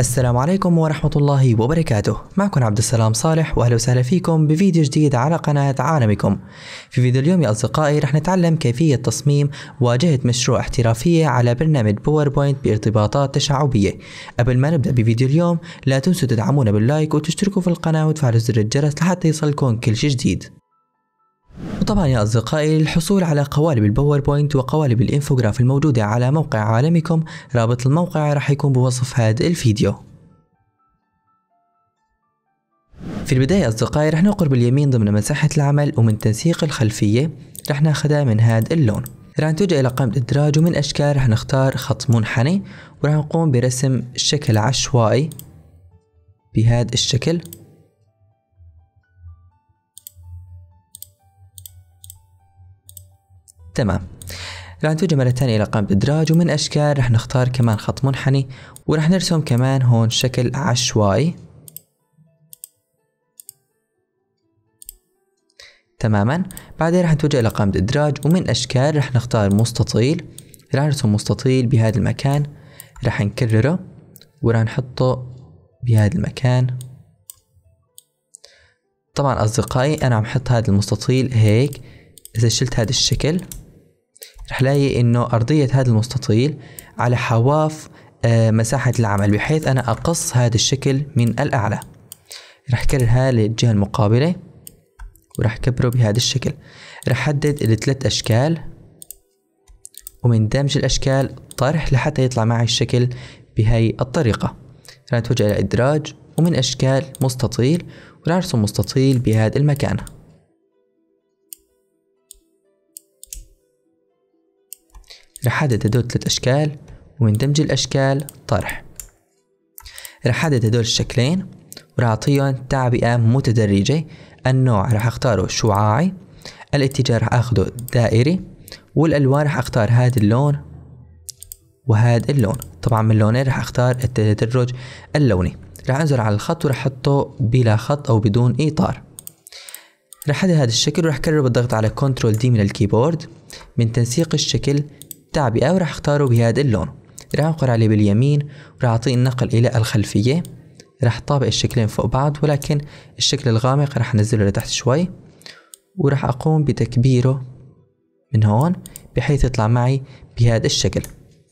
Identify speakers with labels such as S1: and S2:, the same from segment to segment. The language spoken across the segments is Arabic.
S1: السلام عليكم ورحمة الله وبركاته معكم عبد السلام صالح وأهلا وسهلا فيكم بفيديو جديد على قناة عالمكم في فيديو اليوم يا أصدقائي رح نتعلم كيفية تصميم واجهة مشروع احترافية على برنامج باوربوينت بارتباطات تشعبية قبل ما نبدأ بفيديو اليوم لا تنسوا تدعمونا باللايك وتشتركوا في القناة وتفعلوا زر الجرس لحتى يصلكم كل شيء جديد وطبعا يا أصدقائي للحصول على قوالب الباوربوينت وقوالب الإنفوغراف الموجودة على موقع عالمكم رابط الموقع راح يكون بوصف هذا الفيديو في البداية أصدقائي رح نقر باليمين ضمن مساحة العمل ومن تنسيق الخلفية رح ناخذها من هذا اللون رح نتوجه إلى قائمة إدراج ومن أشكال رح نختار خط منحني ورح نقوم برسم شكل عشوائي بهذا الشكل تمام راح نتوجه مرة ثانية إلى قائمة الإدراج ومن أشكال راح نختار كمان خط منحني وراح نرسم كمان هون شكل عشوائي تماما بعدين راح نتوجه إلى قائمة الإدراج ومن أشكال راح نختار مستطيل راح نرسم مستطيل بهذا المكان راح نكرره وراح نحطه بهذا المكان طبعا أصدقائي أنا عم حط هذا المستطيل هيك إذا شلت هذا الشكل رح الاقي انه ارضيه هذا المستطيل على حواف آه، مساحه العمل بحيث انا اقص هذا الشكل من الاعلى رح هاي للجهه المقابله وراح كبره بهذا الشكل راح احدد الثلاث اشكال ومن دمج الاشكال طرح لحتى يطلع معي الشكل بهاي الطريقه راح اتوجه الى ادراج ومن اشكال مستطيل وراح ارسم مستطيل بهذا المكان راح أحدد هدول ثلاث أشكال ومن دمج الأشكال طرح رح أحدد هدول الشكلين وراح أعطيهم تعبئة متدرجة النوع راح أختاره شعاعي الاتجاه راح أخده دائري والألوان راح أختار هذا اللون وهذا اللون طبعا من لونين راح أختار التدرج اللوني راح أنزل على الخط وراح أحطه بلا خط أو بدون إطار راح أحدد هذا الشكل وراح أكرر بالضغط على كنترول دي من الكيبورد من تنسيق الشكل التعبئة وراح اختاره بهذا اللون راح انقر عليه باليمين وراح اعطيه النقل الى الخلفية راح طابق الشكلين فوق بعض ولكن الشكل الغامق راح انزله لتحت شوي وراح اقوم بتكبيره من هون بحيث يطلع معي بهذا الشكل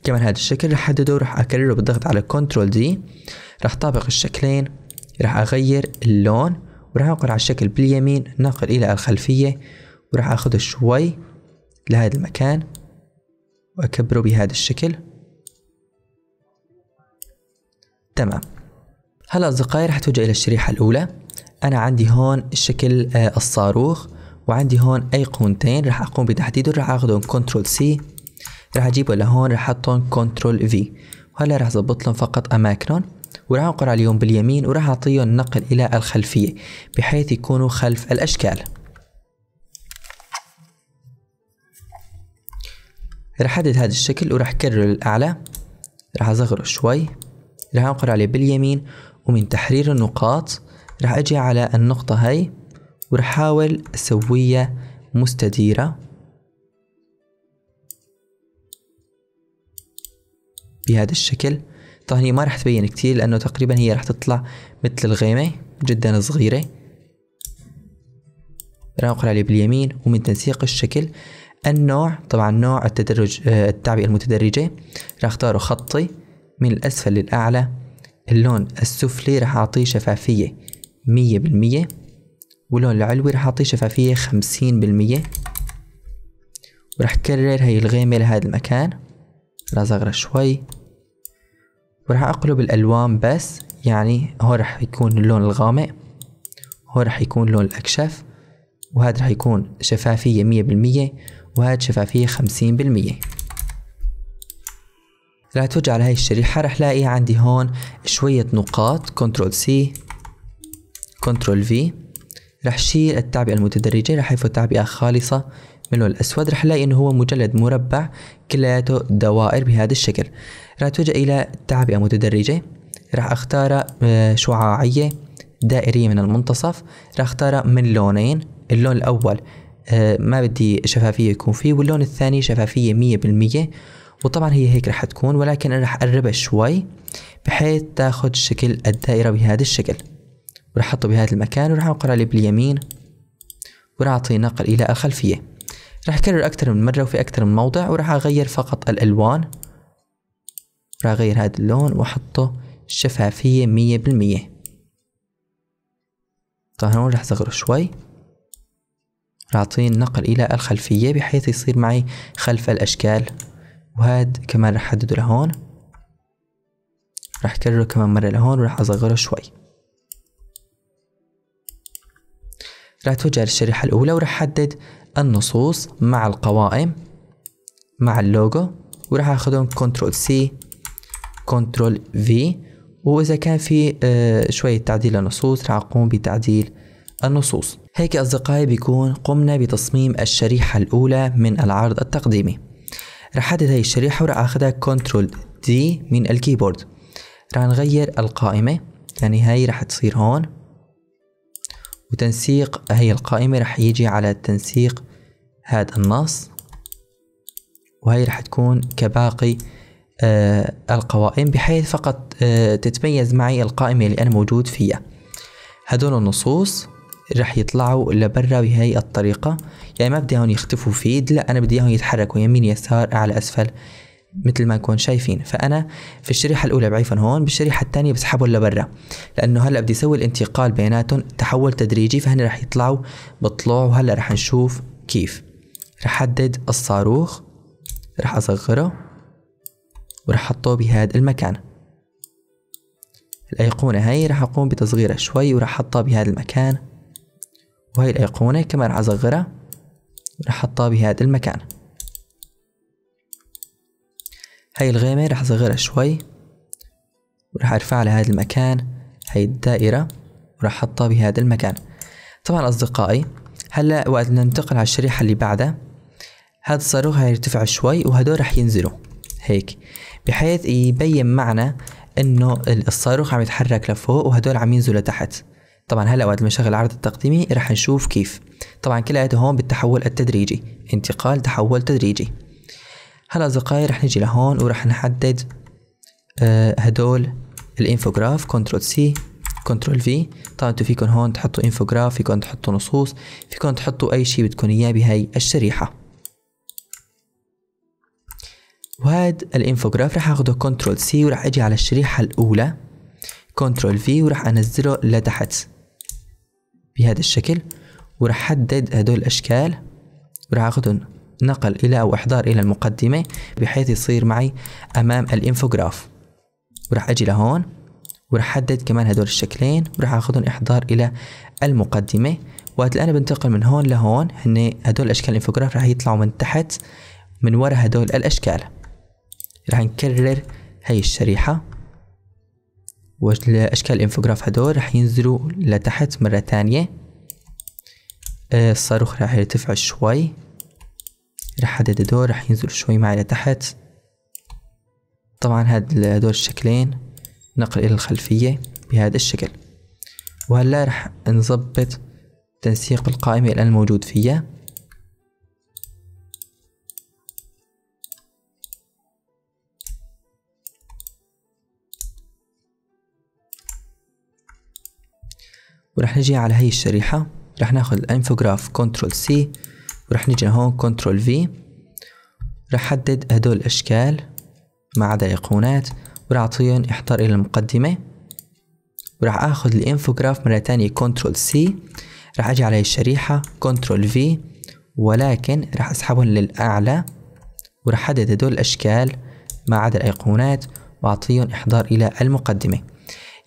S1: كمان هذا الشكل راح احدده وراح اكرره بالضغط على كنترول دي راح طابق الشكلين راح اغير اللون وراح انقر على الشكل باليمين ناقل الى الخلفية وراح اخده شوي لهذا المكان وأكبره بهذا الشكل تمام هلا أصدقائي رح توجه إلى الشريحة الأولى أنا عندي هون شكل آه، الصاروخ وعندي هون أيقونتين رح أقوم بتحديده رح أخذهم كنترول سي رح أجيبه لهون رح أحطهم كنترول في وهلا رح أضبط لهم فقط أماكنهم وراح أنقر عليهم باليمين وراح أعطيهم نقل إلى الخلفية بحيث يكونوا خلف الأشكال راح احدد هذا الشكل وراح اكرره للاعلى راح اصغره شوي راح انقر عليه باليمين ومن تحرير النقاط راح اجي على النقطة هاي وراح احاول اسويها مستديرة بهذا الشكل طبعا هي ما راح تبين كتير لانه تقريبا هي راح تطلع مثل الغيمة جدا صغيرة راح انقر عليه باليمين ومن تنسيق الشكل النوع طبعا نوع التدرج آه، التعبئة المتدرجة راح اختاره خطي من الأسفل للأعلى اللون السفلي راح أعطيه شفافية مية بالمية واللون العلوي راح أعطيه شفافية خمسين بالمية وراح أكرر هاي الغيمة لهذا المكان راح أصغرها شوي وراح أقلب الألوان بس يعني هون راح يكون اللون الغامق هون راح يكون اللون الأكشف وهذا راح يكون شفافية مية بالمية وهذا شفافية خمسين بالمية رح توجع على هاي الشريحة رح لاقي عندي هون شوية نقاط كنترول سي كنترول في رح شيل التعبئة المتدرجة رح يفوت تعبئة خالصة من اللون الأسود رح لاقي إنه هو مجلد مربع كلياته دوائر بهذا الشكل رح توجه إلى تعبئة متدرجة رح أختار آه، شعاعية دائرية من المنتصف رح أختار من لونين اللون الأول آه، ما بدي شفافيه يكون فيه واللون الثاني شفافيه 100% وطبعا هي هيك رح تكون ولكن انا رح اقربها شوي بحيث تاخذ شكل الدائره بهذا الشكل ورح احطه بهذا المكان ورح انقر عليه باليمين ورح اعطيه نقل الى الخلفيه رح اكرر اكثر من مره وفي اكثر من موضع ورح اغير فقط الالوان رح اغير هذا اللون واحطه شفافيه 100% طبعا هون رح اصغره شوي راح النقل الى الخلفية بحيث يصير معي خلف الاشكال وهاد كمان راح احدده لهون راح اكرره كمان مرة لهون وراح اصغره شوي راح اتوجه للشريحة الاولى وراح احدد النصوص مع القوائم مع اللوجو وراح اخذهم كنترول سي كنترول في واذا كان في آه، شوية تعديل للنصوص راح اقوم بتعديل النصوص هيك أصدقائي بيكون قمنا بتصميم الشريحة الأولى من العرض التقديمي رح أحدد هاي الشريحة ورح أخذها Ctrl D من الكيبورد رح نغير القائمة يعني هاي رح تصير هون وتنسيق هاي القائمة رح يجي على تنسيق هذا النص وهي رح تكون كباقي آه القوائم بحيث فقط آه تتميز معي القائمة اللي أنا موجود فيها هدول النصوص رح يطلعوا لبرا بهاي الطريقة يعني ما بدي اياهم يختفوا في لا انا بدي اياهم يتحركوا يمين يسار اعلى اسفل مثل ما نكون شايفين فانا في الشريحه الاولى بعيفهم هون بالشريحه الثانيه بسحبهم لبرا لانه هلا بدي اسوي الانتقال بيناتهم تحول تدريجي فهن رح يطلعوا بطلوع وهلا رح نشوف كيف رح حدد الصاروخ رح اصغره ورح احطه بهذا المكان الايقونه هاي رح اقوم بتصغيرها شوي ورح احطها بهذا المكان وهي الأيقونة كمان أصغرها راح أحطها بهذا المكان هاي الغيمة راح أصغرها شوي وراح أرفعها لهذا المكان هاي الدائرة وراح أحطها بهذا المكان طبعا أصدقائي هلا وقت ننتقل على الشريحة اللي بعدها هذا الصاروخ هيرتفع شوي وهدول راح ينزلوا هيك بحيث يبين معنا انه الصاروخ عم يتحرك لفوق وهدول عم ينزلوا لتحت طبعا هلا وقت ما نشغل العرض التقديمي رح نشوف كيف طبعا كلياتها هون بالتحول التدريجي انتقال تحول تدريجي هلا أصدقائي رح نجي لهون ورح نحدد آه، هدول الانفوغراف كنترول سي كنترول في طبعا انتو فيكن هون تحطوا انفوغراف فيكن تحطوا نصوص فيكن تحطوا اي شيء بدكن اياه بهاي الشريحه وهاد الانفوغراف رح اخده كنترول سي ورح اجي على الشريحه الاولى كنترول في ورح انزله لتحت بهذا الشكل وراح حدد هدول الأشكال وراح أخذهم نقل إلى أو إحضار إلى المقدمة بحيث يصير معي أمام الإنفوغراف وراح أجي لهون وراح حدد كمان هدول الشكلين وراح أخذهم إحضار إلى المقدمة وقت أنا بنتقل من هون لهون هن هدول الأشكال الإنفوغراف راح يطلعوا من تحت من ورا هدول الأشكال راح نكرر هاي الشريحة واشكال انفوغراف هدول راح ينزلوا لتحت مرة تانية آه، الصاروخ راح يرتفع شوي راح حدد هدول راح ينزلوا شوي معي لتحت طبعا هاد هدول الشكلين نقل الى الخلفية بهذا الشكل وهلا راح نظبط تنسيق القائمة الان الموجود فيها ورح نجي على هي الشريحة رح ناخد الانفوغراف كنترول سي ورح نجي هون كنترول في رح حدد هدول الاشكال ما عدا الايقونات ورح اعطيهم احضر الى المقدمة وراح اخذ الانفوغراف مرة تانية كنترول سي راح اجي على الشريحة كنترول في ولكن راح اسحبهم للاعلى وراح احدد هدول الاشكال ما عدا الايقونات واعطيهم احضار الى المقدمة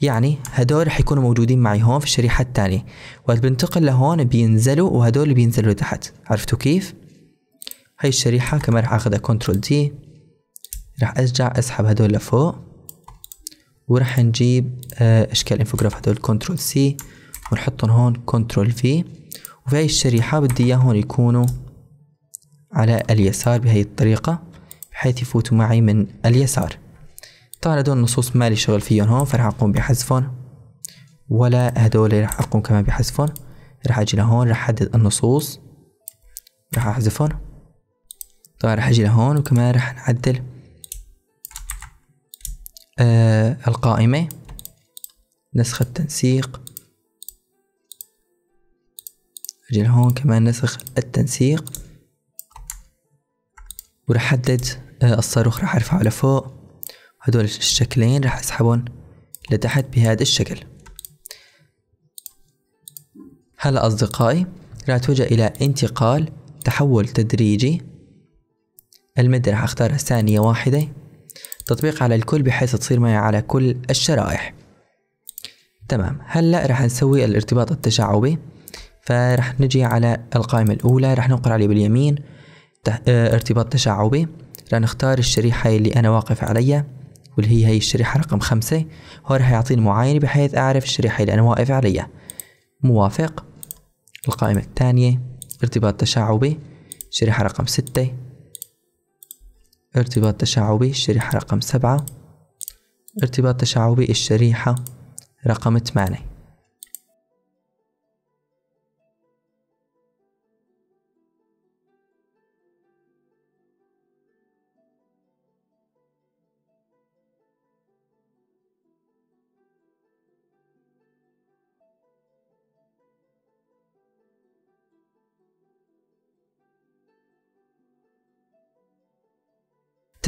S1: يعني هدول رح يكونوا موجودين معي هون في الشريحة الثانية وقت بنتقل لهون بينزلوا وهدول بينزلوا لتحت عرفتوا كيف؟ هاي الشريحة كمان رح اخذها كنترول دي رح ارجع اسحب هدول لفوق ورح نجيب آه، اشكال انفوجراف هدول كنترول سي ونحطهم هون كنترول في وفي هاي الشريحة بدي اياهم يكونوا على اليسار بهي الطريقة بحيث يفوتوا معي من اليسار طبعا هدول النصوص مالي شغل فيهم هون فراح اقوم بحذفهم ولا هدول راح اقوم كمان بحذفهم راح اجي لهون راح احدد النصوص راح احذفهم طبعا راح اجي لهون وكمان راح نعدل آه القائمة نسخة التنسيق اجي لهون كمان نسخ التنسيق وراح احدد آه الصاروخ راح ارفعه لفوق هدول الشكلين راح اسحبهم لتحت بهذا الشكل هلا أصدقائي راح توجه إلى انتقال تحول تدريجي المدة راح أختارها ثانية واحدة تطبيق على الكل بحيث تصير معي على كل الشرائح تمام هلا راح نسوي الارتباط التشعبي فراح نجي على القائمة الأولى راح ننقر عليه باليمين آه، ارتباط تشعبي راح نختار الشريحة اللي أنا واقف عليها واللي هي هي الشريحة رقم خمسة هو راح يعطيني معاينة بحيث أعرف الشريحة اللي أنا واقف عليها موافق القائمة الثانية ارتباط تشعبي شريحة رقم ستة ارتباط تشعبي الشريحة رقم سبعة ارتباط تشعبي الشريحة رقم ثمانية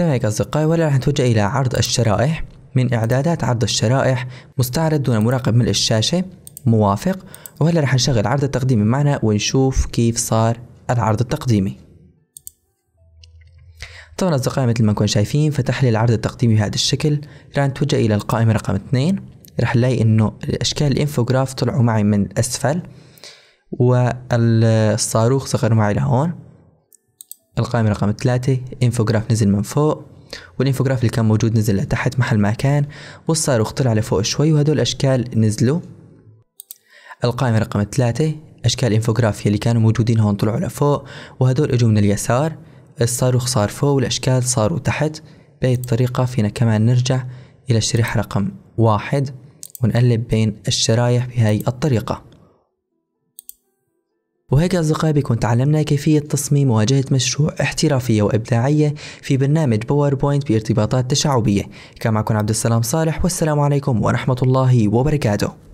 S1: لنستمع أصدقائي ولا راح نتوجه إلى عرض الشرائح من إعدادات عرض الشرائح مستعرض دون مراقب من الشاشة موافق وهلا راح نشغل عرض التقديمي معنا ونشوف كيف صار العرض التقديمي طبعا أصدقائي مثل ما نكون شايفين فتح لي العرض التقديمي بهذا الشكل راح نتوجه إلى القائمة رقم 2 راح نلاقي إنه الأشكال الإنفوجراف طلعوا معي من الأسفل والصاروخ صغر معي لهون القائمة رقم ثلاثة انفوجراف نزل من فوق والانفوجراف اللي كان موجود نزل لتحت محل ما كان والصاروخ طلع لفوق شوي وهدول الأشكال نزلوا القائمة رقم ثلاثة أشكال الانفوجرافيا اللي كانوا موجودين هون طلعوا لفوق وهدول اجوا من اليسار الصاروخ صار فوق والأشكال صاروا تحت بهي الطريقة فينا كمان نرجع إلى الشريحة رقم واحد ونقلب بين الشرايح بهاي الطريقة وهيك أصدقائي بكون تعلمنا كيفية تصميم واجهة مشروع احترافية وإبداعية في برنامج باوربوينت بارتباطات تشعبية كان معكم عبد السلام صالح والسلام عليكم ورحمة الله وبركاته